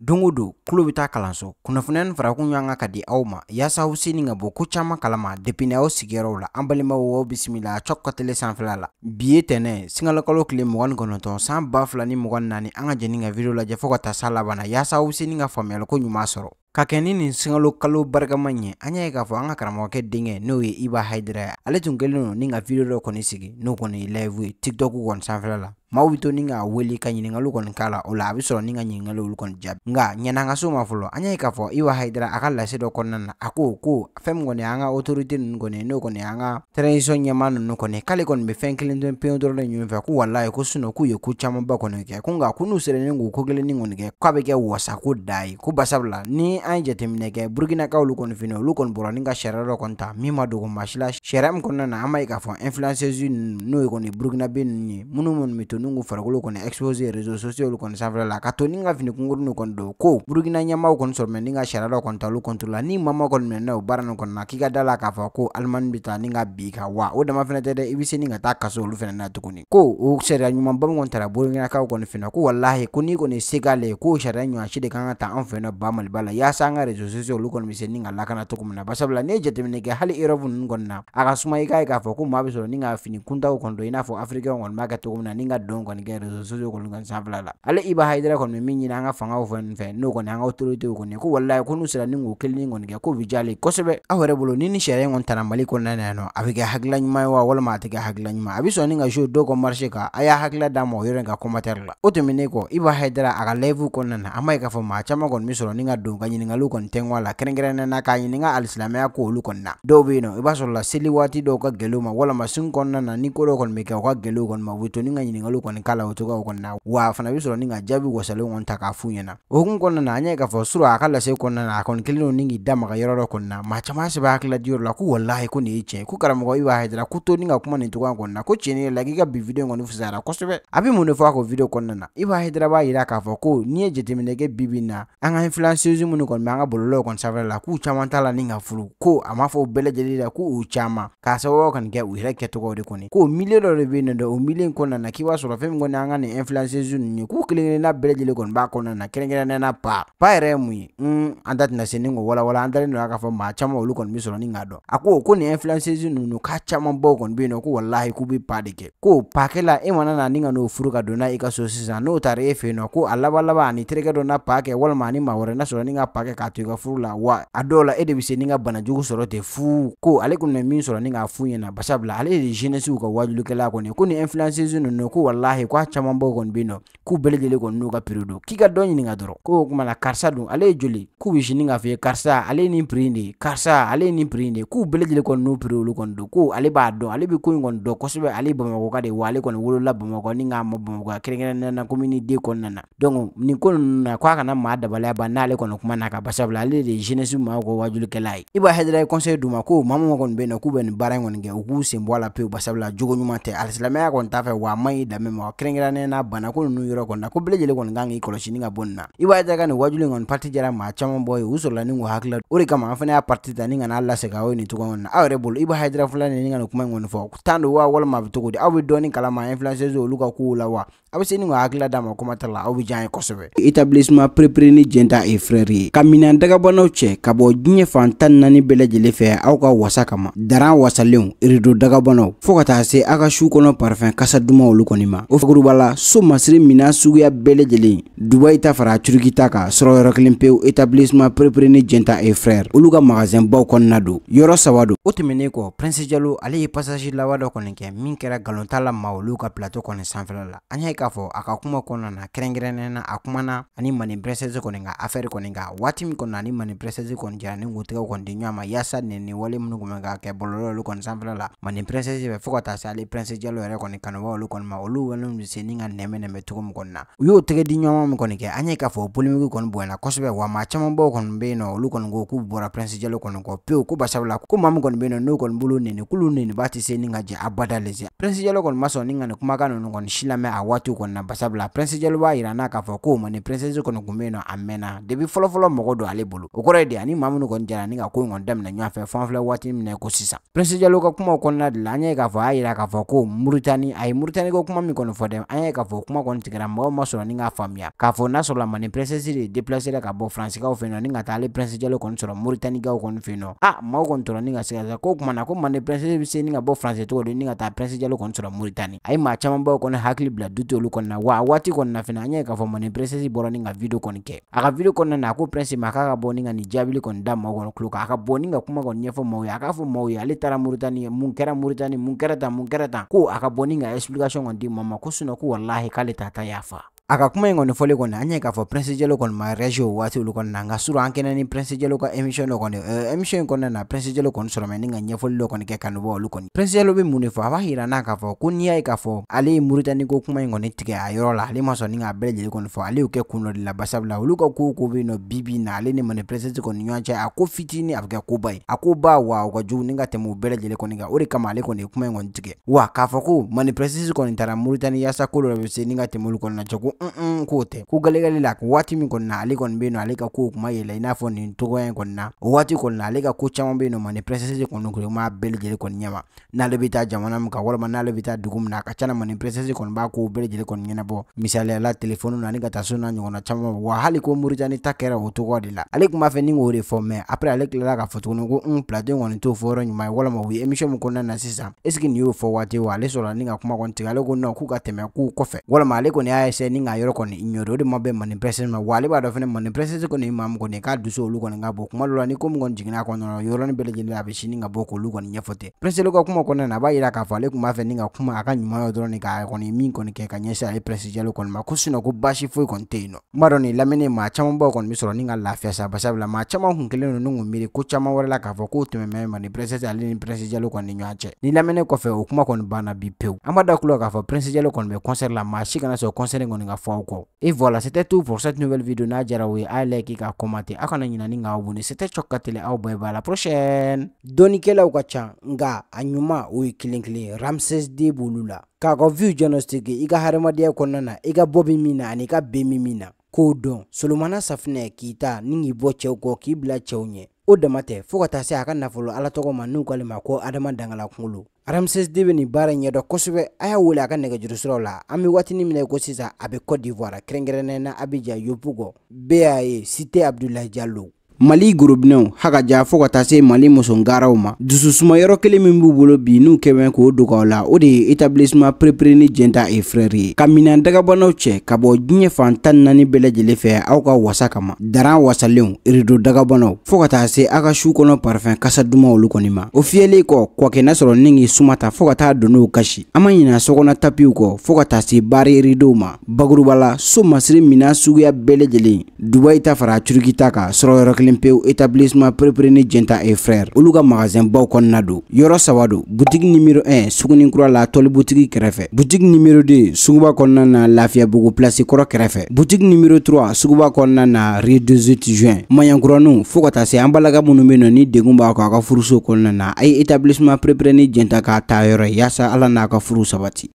don don kulo be ta kalanso kunnafoniya ni farakun ɲɔgɔn ka di aw ma yaasa aw sini ka bɔ ko caaman kalama depi ni aw sigiyɔrɔw la an balimaw aw bisimila cɔk ka tele sanfɛla la bi ye tɛnɛ siŋalakalo tile mɔgɔ ni kɔnɔntɔn san ba fila ni mɔgɔ ni naani an ka jɛni ka video lajɛ fɔɔ ka ta sa laban na yaasa aw sini ka faamuyaliko ɲuman sɔrɔ ka kɛ ni nin siŋalo kalo barikama ɲɛ an y'a ye k'a fɔ an ka karamɔgɔkɛ denkɛ n'o ye iba haidara ale tun kɛlen no ni ka video dɔ kɔni sigi n'o kɔni ye live ye tiktok kɔni sanfɛla la maaw be to ni k'a wele ka ɲiningaliw kɔni k'a la o la a be sɔrɔ ni ka ɲiningali olu kɔni jaabi nga ɲɛna ka so ma fɔlɔ an y'a k'a fɔ iwa haidara a ka lase dɔ kɔnɔna na a ko ko fɛn min kɔni an ka otorite nunu kɔni n'o kɔni an ka transition ɲɛma nunu kɔni k'ale kɔni be fɛn kelen tɛ peɲɛ dɔrɔn de ɲini fɛ ko walayi ko sinɔ k'u ye ko caamanba kɔni kɛ ko nga ko n'u serenin k'u ko kelennin kɔni kɛ k'a be kɛ wasa ko da ye ko basabula ni an ye jateminɛ kɛ burkinakaw kɔni fini olu kɔni bɔra ni ka sariya dɔ kɔni ta min ma dogo masi la sariya min kɔnɔna na an b'a ye k'a fɔ influenceuse n'o ye kɔni burkinabe nunu ye minnu kɔni be to nungu farakulu kone expose réseaux sociaux kɔni sanfɛla la ka to ni ka finikunkurunin kɔni don ko burukina ɲɛmaaw kɔni sɔrɔ mɛ ni ka sariya dɔ talu kɔntro la ni mama kɔni minɛna o baara kone kɔni na k'i ka da la k'a fɔ ko alimani bi ta ni ka bi wa o dama fɛnɛ tɛ dɛ i be se ni ka taa kaso olu fɛnɛ na tukuni ko o sariya ɲuman ba min kɔni tara burukinakaw kɔni fɛnɛ kone fina ku wallahi kuni kone k'ale ko sariya ɲuman si de kan ta an fɛ nɔ ba maliba la yaasa an ka réseaux sociaux olu kɔni ni ka lakana cogo min na barisabula n'i ye hali erɔve nunu kɔni na a ka suma i k'a ye k'a ni ka fini kuntaw kɔni don i n'a fɔ afirikɛnw kɔni b'a kɛ ni ka don kɔni kɛ réseaux sociaux kɔni kan sanfɛla la ale Iba Hydra kɔni bɛ min ɲini an ka fangaw n'o kɔni an ka autorité kɔni ko walahi ko n'u ni k'o kelen kɔni kɛ ko bi diya ale ye bolo ni ni sariya in kɔni Mali kɔnɔna na yan nɔ a bɛ kɛ wa walima a tɛ kɛ hakilila ɲuman a bɛ sɔn ni ka jeu dɔw ka marché kan a y'a hakilila d'a ma o yɔrɔ in ka commentaire la o tɛmɛnen kɔ Iba Hydra a ka live kɔnɔna na an b'a ye k'a fɔ maa caman kɔni ni ka don ka ɲininkaliw kɔni tɛŋu a la kɛrɛnkɛrɛnnen na k'a ɲininka alisilamɛya ko olu kɔni na dɔw bɛ yen nɔ i la seli waati dɔw ka gɛlɛw ma sun kɔnɔna na ni ko dɔw kɔni bɛ kɛ ka gɛlɛw kɔni ma u bɛ to ni ka taabolo kɔni k'a la o cogoyaw kɔni na wa a fana bɛ sɔrɔ ni ka jaabi wasalen kɔni ta k'a f'u ɲɛna o hukumu kɔnɔna na an y'a ye k'a fɔ surɔ a ka lase kɔnɔna na a kɔni kelen don ni k'i da maga yɔrɔ dɔ kɔni na maa caman sɛbɛn hakilila diyɔrɔ la ko walahi ko nin ye tiɲɛ ye ko karamɔgɔ i b'a hajara ko to ni ka kuma nin cogoya kɔni na ko tiɲɛ yɛrɛ la k'i ka bi video kɔni fisayara kosɛbɛ a bɛ mun de fɔ a ko video kɔnɔna na i b'a hajara b'a jira k'a fɔ ko n'i ye jateminɛ kɛ bi bi na an ka influenceuse minnu kɔni bɛ an ka bɔlɔlɔw kɔni sanfɛla la k'u caman t'a la ni ka furu ko a ma fɔ bɛɛ lajɛlen la k'u caman k'a sababu kɔni kɛ u yɛrɛ kɛcogow de kɔni ko miliyɔn dɔ de bɛ yen nɔ o miliyɔn kɔnɔna na k'i b'a sɔrɔ sɔrɔ fɛn min kɔni an ka nin influenceuse ninnu ye k'u kelen na bɛɛ lajɛlen kɔni b'a kɔnɔna na kɛrɛnkɛrɛnnenya na ba pa yɛrɛ ye mun ye un an da tɛna se ni k'o walawala an dalen don a k'a fɔ maa caman olu kɔni bɛ sɔrɔ ni k'a dɔn a ko ko nin influenceuse ninnu k'a camanbaw kɔni bɛ yen nɔ ko walahi k'u bɛ ba de kɛ ko pakɛla e mana na ni ka n'o furu ka don n'a i ka so sisan n'o taara e fɛ yen nɔ ko a laban laban ani terikɛ dɔ na pa kɛ walima ani maa wɛrɛ na sɔrɔ ni ka pa kɛ k'a to i ka furu la wa a dɔw la e de bɛ se ni ka jugu sɔrɔ ten fu ko ale kɔni min sɔrɔ ni k'a fu ɲɛna basabula ale de ye jeunesse ka wajulikɛla kɔni ko nin influenceuse ninnu ko wallahi ko a caman b'o kɔni e bin k'u bɛɛ lajɛlen kɔni n'u ka piri don k'i ka dɔ ɲininka dɔrɔn ko o kumana karisa dun ale ye joli k'u bɛ sini k'a fɔ ye karisa ale ye nin piri de karisa ale ye nin piri de k'u bɛɛ lajɛlen kɔni n'u piri olu kɔni don ko ale b'a dɔn ale bɛ ko in kɔni dɔn kosɛbɛ ale ye bamakɔ ka de wa ale kɔni wolola bamakɔ ni k'a ma bamakɔ kɛrɛnkɛrɛnnen na komini ni den kɔnɔna na donc nin ko ninnu na ko a kana maa dabalaya ba n'ale kɔni kuma na ka basabula ale de ye jeunesse maaw ka wajulikɛla ye i b'a hɛdɛra ye conseil d'u ma ko maa min kɔni bɛ nɔ k'u bɛ nin baara in kɔni kɛ u k'u sen bɔ la pewu basabula jogo ɲuman tɛ alisilamɛya kɔni t'a fɛ wa a man ɲi lamɛn ma kɛrɛnkɛrɛnnen na banako nunu yɔrɔ kɔni na ko bɛɛ lajɛlen kɔni kan k'i kɔlɔsi ni ka bɔ na i b'a jaga nin wajulu in kɔni pati jara maa caman bɔ ye u sɔrɔla ni k'u hakilila o de kama an fana y'a pati ta ni ka n'a lasegin aw ye nin cogoya na aw yɛrɛ bolo i b'a hajira fila ni ka nin kuma kɔni fɔ tan don wa walima a bɛ cogo di aw bɛ dɔɔni kalama influenceuse olu ka kow la wa aw bɛ se ni k'u hakilila d'a ma commentaire la aw bɛ diya ye kosɛbɛ. établissement Perepere ni Jenta et Frères ye ka minan dagabanaw cɛ ka bɔ diɲɛ fan tan ni naani fɛ aw ka wasa kama daran wasalenw redo dagabanaw fo ka taa se aw ka su kɔnɔ parfɛn kasa duman olu kɔni ma ma o so masiri mina suguya bɛɛ lajɛlen dubayi ta fara turuki ta kan sɔrɔ yɔrɔ kelen pewu etablissement perepere ni jɛnta et frɛre olu ka magasin baw kɔnɔna don yɔrɔ saba don o tɛmɛnen kɔ prince jalo ale ye pasasi lawa dɔ kɔni kɛ min kɛra galonta la ma olu ka plateau kɔni sanfɛla la an y'a ye k'a fɔ a ka kuma kɔnɔna na kɛrɛnkɛrɛnnenya a kumana ani mani princesse kɔni ka affaire kɔni kan waati min kɔni ani mani princesse kɔni jara ni kotɛgɛ kɔni di ɲɔgɔn ma yaasa nɛni wale minnu kun ka kɛ bɔlɔlɔ olu kɔni sanfɛla la mani princesse bɛ fo ka taa se ale prince jalo yɛrɛ kɔni kanubaga olu kɔni ma olu wala misɛnni ka nɛmɛ nɛmɛ cogo min kɔni na u y'o di ɲɔgɔn min kɔni kɛ an ye k'a fɔ polimiki kɔni wa machama camanbaw kɔni bɛ ulu nɔ olu kɔni ko prince jalo kɔni kɔ pewu ko basabula ko maa min kɔni bɛ yen nɔ n'o kɔni bolo nɛni k'olu se ni ka abada lezi prince jalo kɔni maso ninga ni ka nin kumakan ninnu kɔni si lamɛn a waati kɔni na basabula prince jalo wa irana n'a k'a ni k'o jalo nin princesse kɔni kun bɛ yen nɔ a mɛnna depi fɔlɔfɔlɔ mɔgɔ don ani maa minnu kɔni jara ni ka ko in kɔni daminɛ ɲɔgɔn fɛ fɔn filɛ waati min na ko sisan prince jalo ka kumaw kɔnɔna de la an ye k'a fɔ muritani a muritani ko kuma kɔni fɔ dɛ an ye k'a fɔ kuma kɔni tigɛra mɔgɔw ma sɔrɔ ni k'a faamuya k'a fɔ n'a sɔrɔ mani princesse de déplacera ka bɔ faransikanw fɛ nɔ ni ka taa ale prince jalo kɔni sɔrɔ moritanikaw kɔni fɛ nɔ a maaw kɔni tɔrɔ ni ka sigasa ko kumana ko mani princesse bɛ se ni ka bɔ faransi cogo di ni ka taa prince jalo kɔni sɔrɔ moritani a ye maa camanbaw kɔni hakili bila du t'olu kɔni na wa a waati kɔni na fɛnɛ an ye k'a fɔ mani princesse bɔra ni ka video kɔni kɛ a ka video kɔnɔna na a ko prince ma k'a ka bɔ ni ka nin jaabili kɔni da maaw kɔni kulo kan a ka bɔ ni ka kuma kɔni ɲɛfɔ maaw ye a k'a fɔ maaw ye ale taara moritani mun kɛra moritani mun kɛra tan mun kɛra tan ko a ka bɔ ni ka explication kɔni di mama kusuna ku wallahi kale tata yafa akakuma ingoni foli koni anyeka fo prince jelo koni mariage o waati olu koni nanga suru ankena ni prince jelo ka émission lo koni uh, eh, émission koni na prince jelo koni sɔrɔ mɛ ni ka ɲɛfɔli lo koni kɛ kanuba olu koni prince jelo bi mun de fɔ a n'a k'a fɔ ko n'i y'a ye k'a fɔ ale ye muritani ko kuma in kɔni tigɛ a yɔrɔ la ale ma sɔn ni k'a bɛɛ lajɛlen kɔni fɔ ale y'o kɛ kun dɔ la barisabula olu ka ko o ko bɛ na ali ni mani prince kɔni ɲɔgɔn cɛ a ko fitini a bɛ kɛ koba ba wa o ka jugu ni ka tɛmɛ o bɛɛ lajɛlen kɔni kan o kama ale kɔni e kuma in kɔni wa k'a fɔ ko mani prince kɔni murita ni yasa ko dɔ de bɛ se ni ka tɛmɛ olu kɔni na cɛ mm ko tɛ ko galegale la waati min kon na ali kon be ali ka kow kuma yɛlɛ i n'a fɔ nin en kon na wati kon na ali ka ko chama be mani mande prinsɛsi kɔni kɔni ma bɛɛ lajɛlen kɔni ɲɛma n'ale be jamana mka wala walama n'ale be dugum na a ka cana mande prinsɛsi kɔni b'a kow kon nyana bo ɲɛnabɔ misaliyala telefonu na ni ka taa so n'a chama wa hali ko muritani ta kɛra o togoya ali kuma fe kun b'a fɛ ni k'o de fɔ mɛn aprɛ ale kilala k'a fotu tuguni ko n platon kɔni t'o fɔ yɔrɔ nyuma wala ma u ye émission min na sisa eski ni que nin y'o fɔ waati wa ale sɔrɔla ni ka kuma kon tigɛ ale ko nɔ k'u ka tɛmɛ k'u kɔfɛ walama ale kɔni y'a essaye ni nga yɔrɔ kɔni ɲɔri o de ma bɛn mani prɛsɛn ma wa ale b'a dɔn fɛnɛ mani prɛsɛn kɔni maa min kɔni k'a dusu olu kɔni ka bɔ kuma dɔ la ni ko min kɔni jiginna kɔnɔna na yɔrɔnin bɛɛ lajɛlen a bɛ sini ka bɔ k'olu kɔni ɲɛfɔ tɛ prɛsɛli ka kuma kɔnɔna na a b'a yira k'a fɔ ale tun b'a fɛ ni ka kuma a ka ɲuman yɔ dɔrɔn ni k'a kɔni min kɔni kɛ ka ɲɛsin ale prɛsi jalo kɔni ma ko sinɔ ko basi foyi kɔni tɛ yen nɔ n b'a dɔn nin lamɛnni maa caman baw kɔni bɛ sɔrɔ ni ka lafiya sa basabula maa caman kun kelen don ni kun miiri ko caman wɛrɛ la k'a fɔ k'o tɛmɛmɛ mani prɛsɛs ale ni prɛsi jalo kɔni ni ɲɔgɔn cɛ ni lamɛnni kɔfɛ o kuma kɔni banna bi pewu an b'a da kulo k'a fɔ prɛsi jalo kɔni bɛ kɔnsɛri la maa si kana sɔrɔ kɔnsɛri kɔni ka k'a fɔ aw kɔ et voilà c'était tout pour cette nouvelle vidéo n'a jara ye a like k'a commenter a kana ɲina ni k'aw abonné c'était cɔk ka tele aw bɛɛ b'a la prochaine dɔnnikɛlaw ka can nga a ɲuman o ye kelen kelen ramses de b'olu la k'a ka viw diagnostic i ka hadamadenya kɔnna na i ka bɔ bi min na ani i ka ben min min na k'o dɔn solomana safinɛ k'i ta ni k'i bɔ cɛw kɔ k'i bila cɛw ɲɛ o dama tɛ fɔɔ ka taa se a ka nafolo ala tɔgɔ ma n'u kalema ko adama dangala kungolo Ramses de ni nin baara in ɲɛdɔn kosɛbɛ a y'a wele a ka nɛgɛjuru siraw la an bɛ waatinin min na ko sisan a bɛ Côte d'Ivoire kɛrɛnkɛrɛnnen na Abidjan Yopougou BAE Cité Abdoulaye Diallo mali gurubinɛw haka ja fɔɔ ka taa se mali musongaraw e ma dususuma yɔrɔ kelen min b'u bolo bi n'u kɛmɛ k'o dogaw la o de ye etablissement perepere ni jɛnta e frɛre ye ka mina dagabanaw cɛ ka bɔ diɲɛ fan tan naani bɛɛ fɛ aw ka wasa kama daran wasalenw irido dagabanaw fɔɔ ka taa se a ka su kɔnɔ parfɛn kasa duman olu kɔni ma o fiyɛlen kɔ kɔkɛ n'a sɔrɔ ni k'i suma ta fɔɔ ka taa donnow n'o kasi an ma ɲina sɔgɔna tapiw kɔ fɔɔ ka taa se baari iridow ma baguruba so masiri minan suguya bɛɛ dubayi ta fara turuki ta kan sɔrɔ kelen dafalen pewu établissement perepere ni jenta et frère olu ka magasin baw kɔnɔna don yɔrɔ saba don butiki nimero 1 suguni la tɔli butiki kɛrɛfɛ butiki nimero 2 suguba kɔnɔna na lafiyabugu plasi kɔrɔ kɛrɛfɛ butiki nimero 3 suguba kɔnɔna na rue 18 juin maɲankuranu fɔɔ ka taa se an balaka minnu be nɔ ni degun b'a kɔ a ka furuso kɔnna na a ye établissement perepere ni jenta k'a ta yɔrɔ yaasa ala n'a ka furu sabati